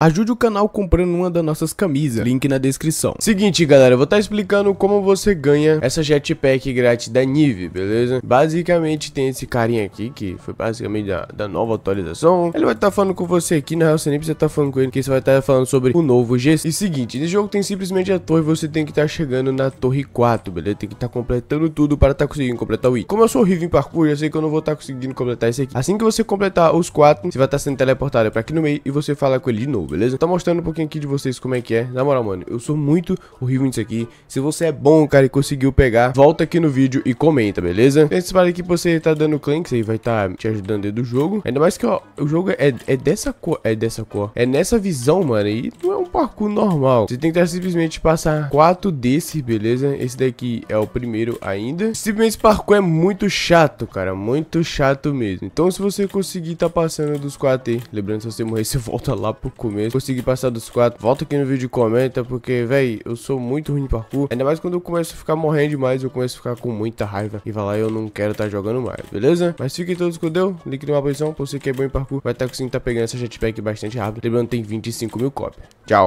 Ajude o canal comprando uma das nossas camisas, link na descrição. Seguinte, galera, eu vou estar tá explicando como você ganha essa jetpack grátis da Nive, beleza? Basicamente tem esse carinha aqui, que foi basicamente da, da nova atualização. Ele vai estar tá falando com você aqui, na real você nem precisa estar tá falando com ele, que você vai estar tá falando sobre o novo G. E seguinte, nesse jogo tem simplesmente a torre, você tem que estar tá chegando na torre 4, beleza? Tem que estar tá completando tudo para estar conseguindo completar o item. Como eu sou horrível em parkour, eu sei que eu não vou estar conseguindo completar esse aqui. Assim que você completar os 4, você vai estar sendo teleportado para aqui no meio e você fala com ele de novo beleza? Tá mostrando um pouquinho aqui de vocês como é que é. Na moral, mano, eu sou muito horrível nisso aqui. Se você é bom, cara, e conseguiu pegar, volta aqui no vídeo e comenta, beleza? Tem esse que você tá dando clank, isso aí vai estar tá te ajudando dentro do jogo. Ainda mais que, ó, o jogo é, é dessa cor, é dessa cor. É nessa visão, mano, e não é um parkour normal. Você tem que tá simplesmente passar quatro desses, beleza? Esse daqui é o primeiro ainda. Simplesmente esse parkour é muito chato, cara, muito chato mesmo. Então, se você conseguir tá passando dos quatro, aí, lembrando, se você morrer, você volta lá pro começo Consegui passar dos quatro. Volta aqui no vídeo e comenta, porque, véi, eu sou muito ruim de parkour. Ainda mais quando eu começo a ficar morrendo demais, eu começo a ficar com muita raiva. E vai lá, eu não quero estar tá jogando mais, beleza? Mas fiquem todos com Deus. Link uma posição, por você que é bom em parkour, vai estar tá conseguindo tá pegando essa jetpack bastante rápido. Lembrando, tem 25 mil cópias. Tchau.